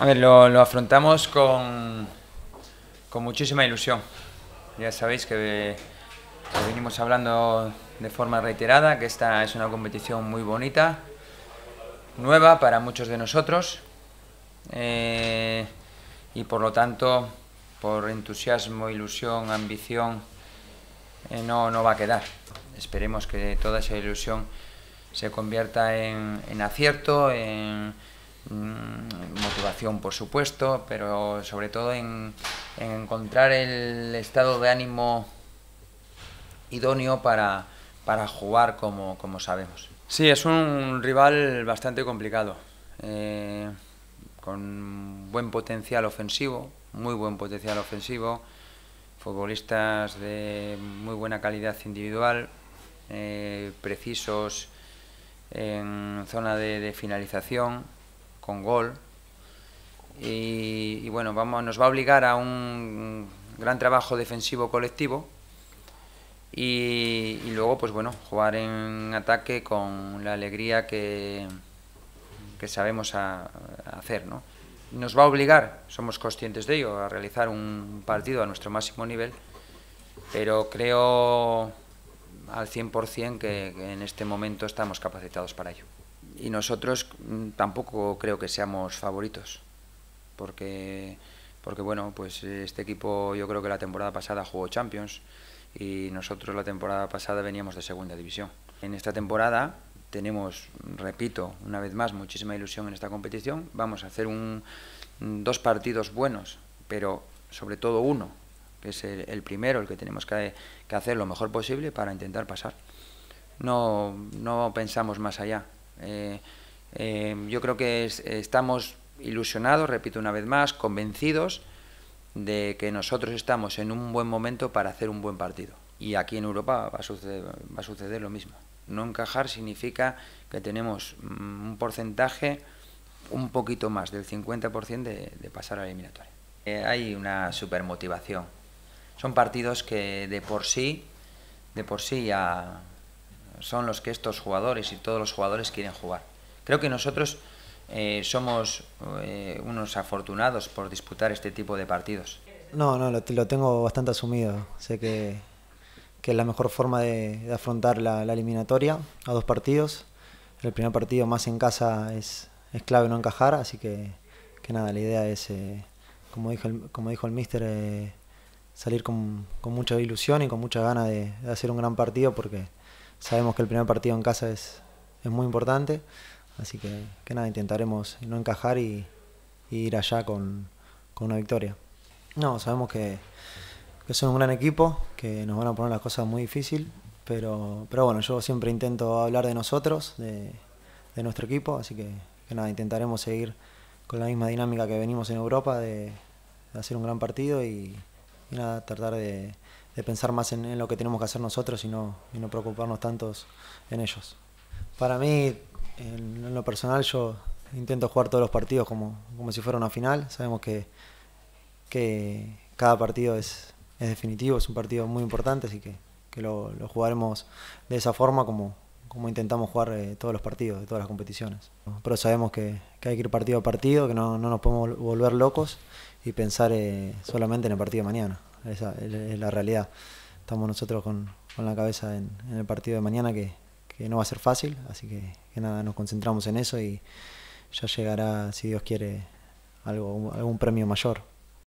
A ver, lo, lo afrontamos con, con, muchísima ilusión. Ya sabéis que, venimos hablando de forma reiterada que esta es una competición muy bonita, nueva para muchos de nosotros eh, y por lo tanto por entusiasmo, ilusión, ambición eh, no, no va a quedar. Esperemos que toda esa ilusión se convierta en, en acierto, en Mm, motivación por supuesto, pero sobre todo en, encontrar el estado de ánimo idóneo para, para jugar como, sabemos. Sí, es un rival bastante complicado, eh, con buen potencial ofensivo, muy buen potencial ofensivo, futbolistas de muy buena calidad individual, eh, precisos en zona de finalización, con gol. Y, bueno, vamos, nos va a obligar a un gran trabajo defensivo colectivo y, luego, pues bueno, jugar en ataque con la alegría que, que sabemos hacer, ¿no? Nos va a obligar, somos conscientes de ello, a realizar un partido a nuestro máximo nivel, pero creo al 100% que en este momento estamos capacitados para ello y nosotros mm, tampoco creo que seamos favoritos, porque, porque bueno, pues este equipo yo creo que la temporada pasada jugó Champions y nosotros la temporada pasada veníamos de segunda división. En esta temporada tenemos, repito, una vez más, muchísima ilusión en esta competición. Vamos a hacer un, dos partidos buenos, pero sobre todo uno, que es el, primero, el que tenemos que, hacer lo mejor posible para intentar pasar. No, no pensamos más allá. Eh, em, yo creo que estamos ilusionados, repito una vez más, convencidos de que nosotros estamos en un buen momento para hacer un buen partido. Y aquí en Europa va a suceder, va a suceder lo mismo. No encajar significa que tenemos mm, un porcentaje un poquito más del 50% de, de, pasar a la eliminatoria. Eh, hay una supermotivación. Son partidos que de por sí, de por sí ya, son los que estos jugadores y todos los jugadores quieren jugar. Creo que nosotros eh, somos eh, unos afortunados por disputar este tipo de partidos. No, no, lo, tengo bastante asumido. Sé que, que es la mejor forma de, afrontar la, la, eliminatoria a dos partidos. El primer partido más en casa es, es clave no encajar, así que, que nada, la idea es, eh, como, dijo el, como dijo el mister, salir con, con, mucha ilusión y con mucha gana de, de hacer un gran partido porque sabemos que el primer partido en casa es, es muy importante, así que, que, nada, intentaremos no encajar y, ir allá con, una victoria. No, sabemos que, que, son un gran equipo, que nos van a poner las cosas muy difícil, pero, pero bueno, yo siempre intento hablar de nosotros, de, nuestro equipo, así que, nada, intentaremos seguir con la misma dinámica que venimos en Europa de, hacer un gran partido y, nada, tratar de, de pensar más en, lo que tenemos que hacer nosotros y no, no preocuparnos tantos en ellos. Para mí, en, lo personal, yo intento jugar todos los partidos como, si fuera una final. Sabemos que, que cada partido es, definitivo, es un partido muy importante, así que, lo, jugaremos de esa forma como, intentamos jugar eh, todos los partidos, de todas las competiciones. Pero sabemos que, hay que ir partido a partido, que no, no nos podemos volver locos y pensar eh, solamente en el partido de mañana esa es la realidad. Estamos nosotros con, la cabeza en, el partido de mañana que, no va a ser fácil, así que, que, nada, nos concentramos en eso y ya llegará, si Dios quiere, algo, algún premio mayor.